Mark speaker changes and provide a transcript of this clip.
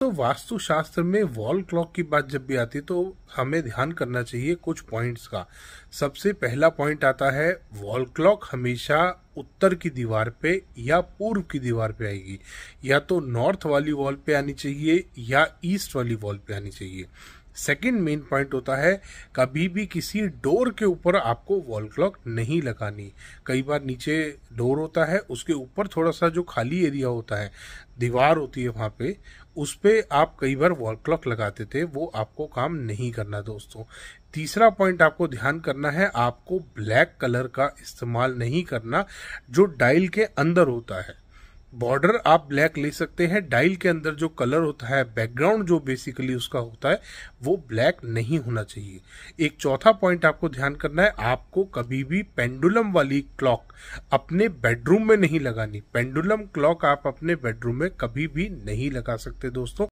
Speaker 1: तो वास्तुशास्त्र में wall clock की बात जब भी आती है तो हमें ध्यान करना चाहिए कुछ पॉइंट्स का सबसे पहला पॉइंट आता है वॉल क्लॉक हमेशा उत्तर की दीवार पे या पूर्व की दीवार पे आएगी या तो नॉर्थ वाली वॉल पे आनी चाहिए या ईस्ट वाली वॉल पे आनी चाहिए सेकेंड मेन पॉइंट होता है कभी भी किसी डोर के ऊपर आपको वॉल क्लॉक नहीं लगानी कई बार नीचे डोर होता है उसके ऊपर थोड़ा सा जो खाली एरिया होता है दीवार होती है वहाँ पे उस पर आप कई बार वॉल क्लॉक लगाते थे वो आपको काम नहीं करना दोस्तों तीसरा पॉइंट आपको ध्यान करना है आपको ब्लैक कलर का इस्तेमाल नहीं करना जो डाइल के अंदर होता है बॉर्डर आप ब्लैक ले सकते हैं डाइल के अंदर जो कलर होता है बैकग्राउंड जो बेसिकली उसका होता है वो ब्लैक नहीं होना चाहिए एक चौथा पॉइंट आपको ध्यान करना है आपको कभी भी पेंडुलम वाली क्लॉक अपने बेडरूम में नहीं लगानी पेंडुलम क्लॉक आप अपने बेडरूम में कभी भी नहीं लगा सकते दोस्तों